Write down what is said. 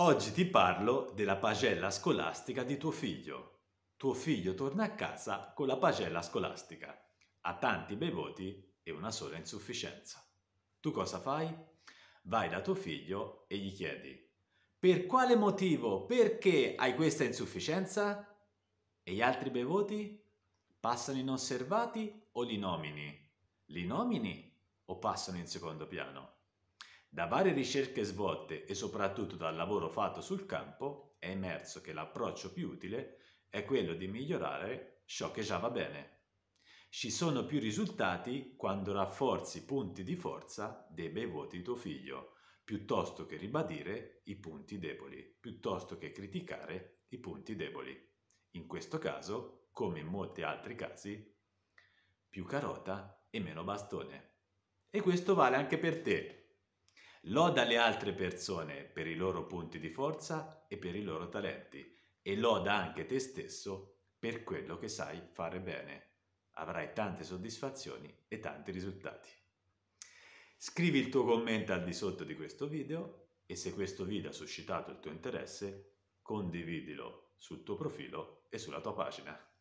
Oggi ti parlo della pagella scolastica di tuo figlio. Tuo figlio torna a casa con la pagella scolastica. Ha tanti bei voti e una sola insufficienza. Tu cosa fai? Vai da tuo figlio e gli chiedi per quale motivo, perché hai questa insufficienza? E gli altri bei voti? Passano inosservati o li nomini? Li nomini o passano in secondo piano? Da varie ricerche svolte e soprattutto dal lavoro fatto sul campo è emerso che l'approccio più utile è quello di migliorare ciò che già va bene. Ci sono più risultati quando rafforzi i punti di forza dei bei voti di tuo figlio, piuttosto che ribadire i punti deboli, piuttosto che criticare i punti deboli. In questo caso, come in molti altri casi, più carota e meno bastone. E questo vale anche per te. Loda le altre persone per i loro punti di forza e per i loro talenti e loda anche te stesso per quello che sai fare bene. Avrai tante soddisfazioni e tanti risultati. Scrivi il tuo commento al di sotto di questo video e se questo video ha suscitato il tuo interesse, condividilo sul tuo profilo e sulla tua pagina.